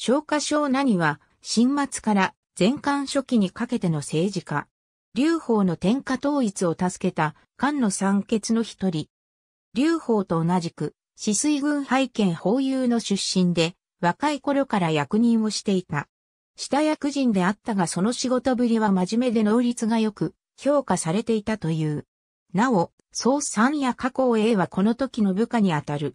華和なには、新末から前漢初期にかけての政治家。劉邦の天下統一を助けた漢の三傑の一人。劉邦と同じく、死水軍拝見法友の出身で、若い頃から役人をしていた。下役人であったがその仕事ぶりは真面目で能率が良く、評価されていたという。なお、総三や加工 A はこの時の部下にあたる。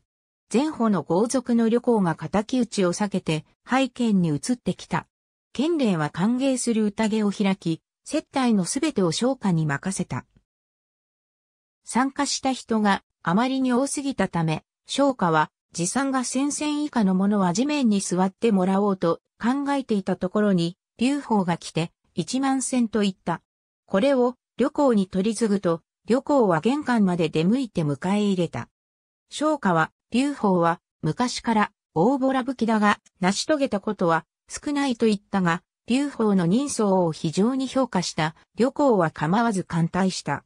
前歩の豪族の旅行が敵討ちを避けて、背景に移ってきた。県令は歓迎する宴を開き、接待のすべてを商歌に任せた。参加した人があまりに多すぎたため、商歌は持参が千0銭以下のものは地面に座ってもらおうと考えていたところに、劉邦が来て1万銭と言った。これを旅行に取り継ぐと、旅行は玄関まで出向いて迎え入れた。商歌は劉邦は昔から大ボラ武器だが成し遂げたことは少ないと言ったが、劉邦の人相を非常に評価した旅行は構わず艦隊した。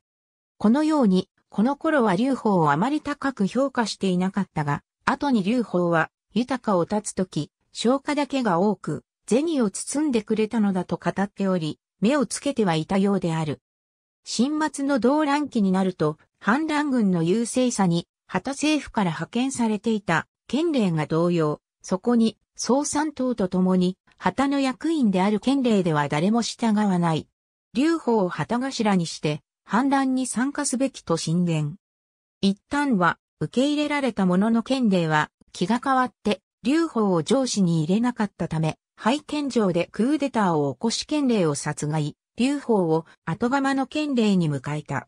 このように、この頃は劉邦をあまり高く評価していなかったが、後に劉邦は豊かを断つとき、消化だけが多く、銭を包んでくれたのだと語っており、目をつけてはいたようである。新末の動乱期になると、反乱軍の優勢さに旗政府から派遣されていた県令が同様、そこに総三党と共に旗の役員である県令では誰も従わない。劉邦を旗頭にして、反乱に参加すべきと進言。一旦は受け入れられたものの県令は気が変わって劉邦を上司に入れなかったため、廃県城でクーデターを起こし県令を殺害、劉邦を後釜の県令に迎えた。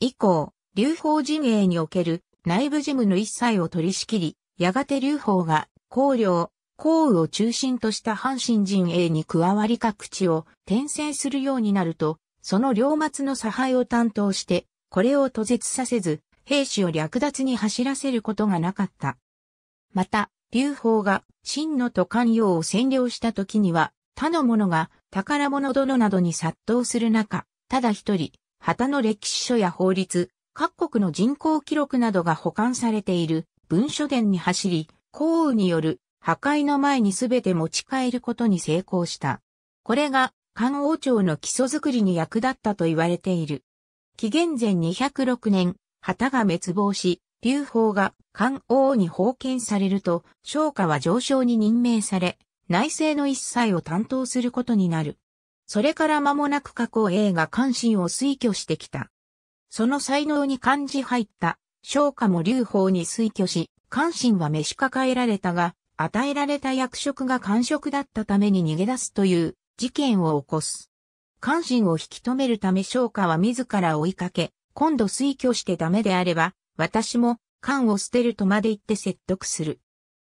以降、劉邦陣営における内部事務の一切を取り仕切り、やがて劉邦が、公領、公雨を中心とした阪神陣営に加わり各地を転戦するようになると、その両末の差配を担当して、これを途絶させず、兵士を略奪に走らせることがなかった。また、劉邦が真のと関陽を占領した時には、他の者が宝物殿などに殺到する中、ただ一人、旗の歴史書や法律、各国の人口記録などが保管されている文書殿に走り、降雨による破壊の前に全て持ち帰ることに成功した。これが漢王朝の基礎づくりに役立ったと言われている。紀元前206年、旗が滅亡し、劉邦が漢王に封建されると、商家は上昇に任命され、内政の一切を担当することになる。それから間もなく過去 A が関心を推挙してきた。その才能に感じ入った、昇華も劉邦に推挙し、関心は召し抱えられたが、与えられた役職が官職だったために逃げ出すという事件を起こす。関心を引き止めるため昇華は自ら追いかけ、今度推挙してダメであれば、私も官を捨てるとまで言って説得する。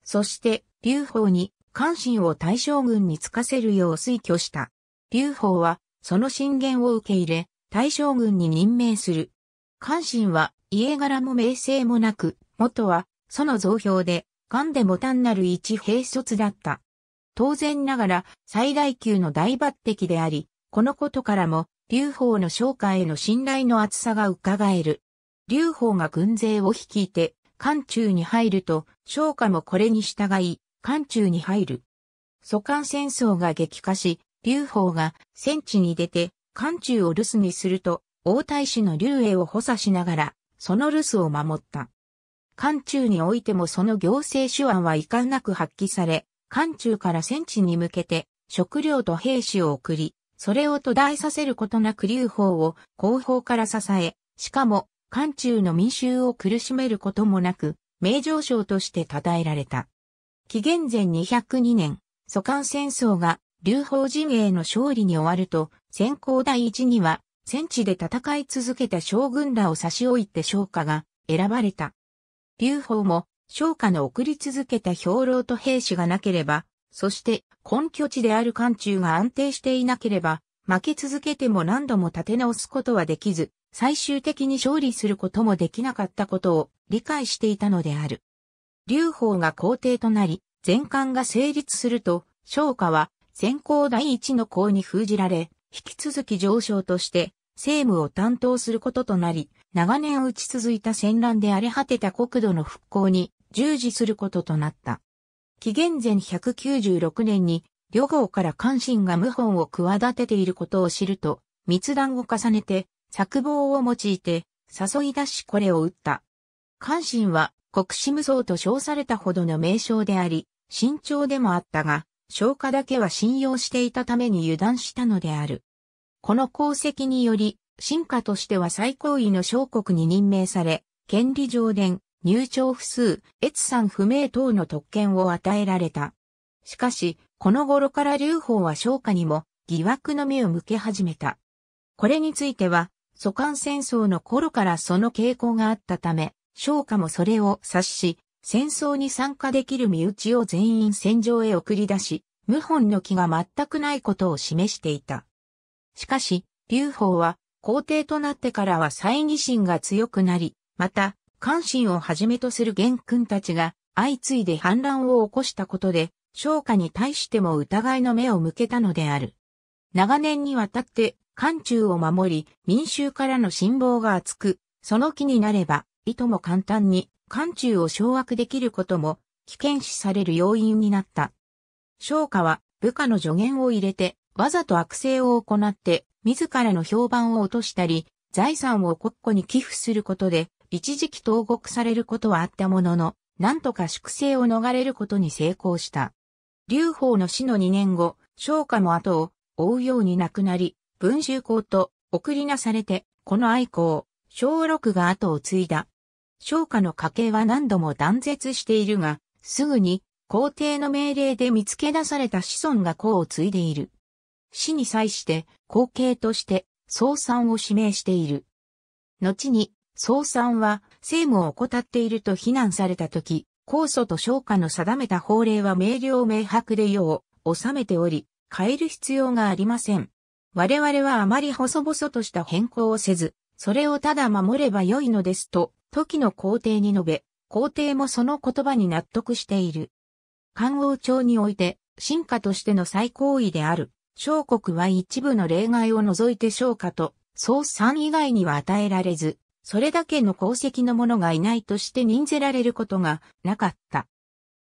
そして、劉邦に関心を大将軍につかせるよう推挙した。劉邦は、その進言を受け入れ、大将軍に任命する。関心は家柄も名声もなく、元は、その増票で、癌でも単なる一兵卒だった。当然ながら、最大級の大抜擢であり、このことからも、劉邦の商家への信頼の厚さが伺える。劉邦が軍勢を率いて、関中に入ると、商家もこれに従い、関中に入る。蘇韓戦争が激化し、劉邦が戦地に出て、漢中を留守にすると、王太子の劉英を補佐しながら、その留守を守った。漢中においてもその行政手腕は遺憾なく発揮され、漢中から戦地に向けて、食料と兵士を送り、それを途絶えさせることなく劉邦を後方から支え、しかも、漢中の民衆を苦しめることもなく、名城将として称えられた。紀元前202年、蘇韓戦争が劉邦陣営の勝利に終わると、先行第一には、戦地で戦い続けた将軍らを差し置いて昇華が選ばれた。劉邦も昇華の送り続けた兵糧と兵士がなければ、そして根拠地である漢中が安定していなければ、負け続けても何度も立て直すことはできず、最終的に勝利することもできなかったことを理解していたのである。劉邦が皇帝となり、全冠が成立すると、昇華は先行第一の功に封じられ、引き続き上将として政務を担当することとなり、長年打ち続いた戦乱で荒れ果てた国土の復興に従事することとなった。紀元前196年に、旅号から関心が謀反を企てていることを知ると、密談を重ねて、策謀を用いて、誘い出しこれを打った。関心は、国士無双と称されたほどの名称であり、慎重でもあったが、消化だけは信用していたために油断したのである。この功績により、進化としては最高位の小国に任命され、権利上伝、入庁不数、越算不明等の特権を与えられた。しかし、この頃から劉邦は商家にも疑惑の目を向け始めた。これについては、蘇韓戦争の頃からその傾向があったため、商家もそれを察し、戦争に参加できる身内を全員戦場へ送り出し、謀反の気が全くないことを示していた。しかし、劉邦は皇帝となってからは猜疑心が強くなり、また、関心をはじめとする元君たちが相次いで反乱を起こしたことで、商家に対しても疑いの目を向けたのである。長年にわたって漢中を守り、民衆からの信望が厚く、その気になれば、いとも簡単に艦中を掌握できることも危険視される要因になった。商家は部下の助言を入れて、わざと悪性を行って、自らの評判を落としたり、財産を国庫に寄付することで、一時期投獄されることはあったものの、なんとか粛清を逃れることに成功した。劉邦の死の2年後、商華も後を追うように亡くなり、文州公と送りなされて、この愛好、小六が後を継いだ。昇華の家系は何度も断絶しているが、すぐに皇帝の命令で見つけ出された子孫が功を継いでいる。死に際して後継として総産を指名している。後に総産は政務を怠っていると非難された時、皇祖と昇華の定めた法令は明瞭明白でよう、収めており、変える必要がありません。我々はあまり細々とした変更をせず、それをただ守ればよいのですと時の皇帝に述べ、皇帝もその言葉に納得している。漢王朝において、進化としての最高位である、小国は一部の例外を除いて小家と、総産以外には与えられず、それだけの功績の者がいないとして任せられることがなかった。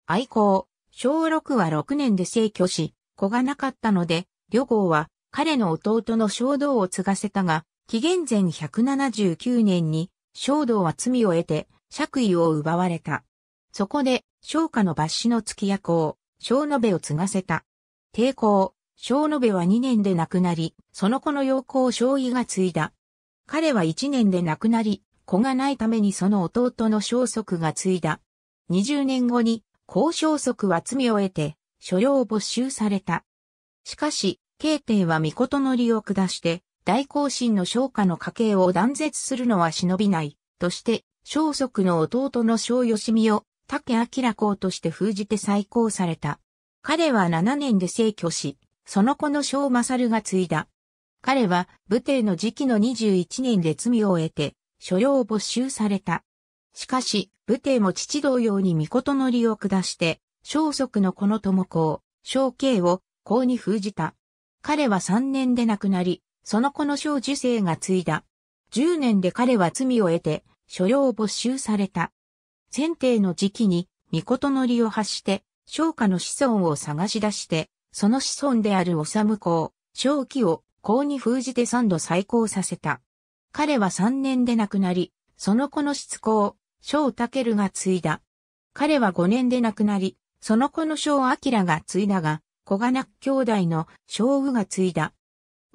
愛好、小六は6年で逝去し、子がなかったので、旅行は彼の弟の衝動を継がせたが、紀元前179年に正道は罪を得て、爵位を奪われた。そこで、商家の抜歯の月夜行、を、小延べを継がせた。抵抗、小延べは2年で亡くなり、その子の陽光小尉が継いだ。彼は1年で亡くなり、子がないためにその弟の小息が継いだ。20年後に、高小息は罪を得て、所領を没収された。しかし、慶帝は御事の利を下して、大行進の昇華の家系を断絶するのは忍びない、として、小則の弟の小義美を、竹明公として封じて再興された。彼は7年で逝去し、その子の小正が継いだ。彼は武帝の時期の21年で罪を得て、所領を没収された。しかし、武帝も父同様に御事の利を下して、小則の子の友公、小慶を公に封じた。彼は3年で亡くなり、その子の小受生が継いだ。10年で彼は罪を得て、所領を没収された。選定の時期に、御のりを発して、商家の子孫を探し出して、その子孫である治公、正気を公に封じて三度再興させた。彼は三年で亡くなり、その子の執行、小武が継いだ。彼は五年で亡くなり、その子の小明が継いだが、小がな兄弟の小雨が継いだ。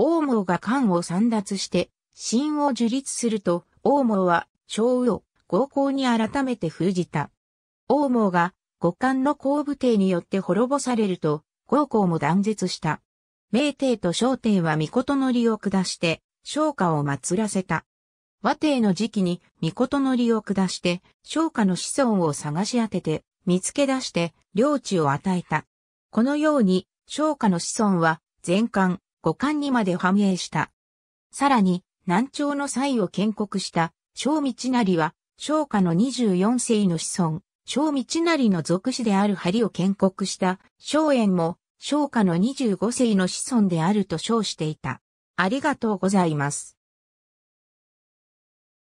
王毛が漢を散奪して、神を樹立すると、王毛は、昭を合行に改めて封じた。王毛が、五冠の後部帝によって滅ぼされると、合行も断絶した。明帝と小帝は御のりを下して、昇華を祀らせた。和帝の時期に御のりを下して、昇華の子孫を探し当てて、見つけ出して、領地を与えた。このように、昇華の子孫は、全冠、五冠にまで繁栄した。さらに、南朝の際を建国した、正道成は、商家の24世の子孫、正道成の俗子である針を建国した、正園も、商家の25世の子孫であると称していた。ありがとうございます。